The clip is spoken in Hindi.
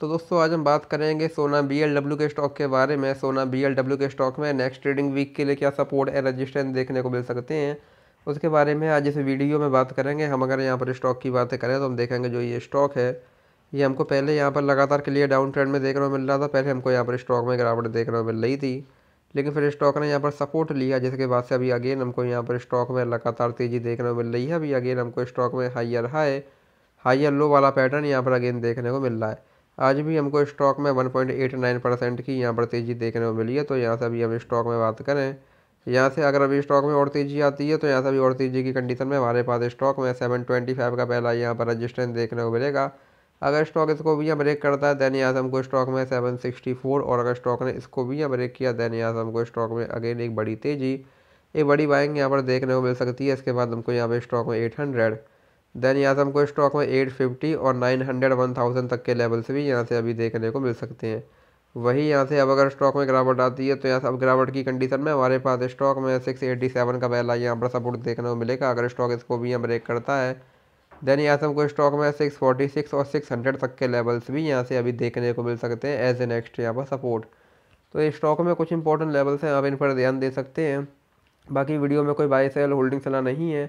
तो दोस्तों आज हम बात करेंगे सोना बी के स्टॉक के बारे में सोना बी के स्टॉक में नेक्स्ट ट्रेडिंग वीक के लिए क्या सपोर्ट या रजिस्टेंस देखने को मिल सकते हैं उसके बारे में आज इस वीडियो में बात करेंगे हम अगर यहाँ पर स्टॉक की बातें करें तो हम देखेंगे जो ये स्टॉक है ये हमको पहले यहाँ पर लगातार क्लियर डाउन ट्रेंड में देखने को मिल रहा था पहले हमको यहाँ पर स्टॉक में गिरावट देखने को मिल रही थी लेकिन फिर स्टॉक ने यहाँ पर सपोर्ट लिया जिसके बाद से अभी अगेन हमको यहाँ पर स्टॉक में लगातार तेज़ी देखने को मिल रही है अभी अगेन हमको स्टॉक में हाइयर हाई हाइयर लो वाला पैटर्न यहाँ पर अगेन देखने को मिल रहा है आज भी हमको स्टॉक में 1.89 परसेंट की यहाँ पर तेज़ी देखने को मिली है तो यहाँ से अभी हम स्टॉक में बात करें यहाँ से अगर अभी स्टॉक में और तेज़ी आती है तो यहाँ से अभी और तेज़ी की कंडीशन में हमारे पास स्टॉक में 725 का पहला यहाँ पर रजिस्ट्रेंस देखने को मिलेगा अगर स्टॉक इसको भी यहाँ ब्रेक करता है दैन यहाँ से हमको स्टॉक में फोर और अगर स्टॉक ने इसको भी यहाँ ब्रेक किया दैन यहाँ से हमको स्टॉक में अगेन एक बड़ी तेज़ी एक बड़ी बाइंग यहाँ पर देखने को मिल सकती है इसके बाद हमको यहाँ पर स्टॉक में एट देन यहाँ से हमको स्टॉक में एट फिफ्टी और नाइन हंड्रेड वन थाउजेंड तक के लेवल्स भी यहाँ से अभी देखने को मिल सकते हैं वही यहाँ से अब अगर स्टॉक में गिरावट आती है तो यहाँ से अब गिरावट की कंडीशन में हमारे पास स्टॉक में सिक्स एटी सेवन का पहला यहाँ पर सपोर्ट देखने को मिलेगा अगर स्टॉक इसको भी यहाँ ब्रेक करता है देन यहाँ से हमको स्टॉक में सिक्स फोर्टी सिक्स और सिक्स हंड्रेड तक के लेवल्स भी यहाँ से अभी देखने को मिल सकते हैं एज ए नेक्स्ट यहाँ पर सपोर्ट तो स्टॉक में कुछ इंपॉर्टेंट लेवल्स हैं आप इन पर ध्यान दे सकते हैं बाकी वीडियो में कोई बाई सेल होल्डिंग सलाह नहीं है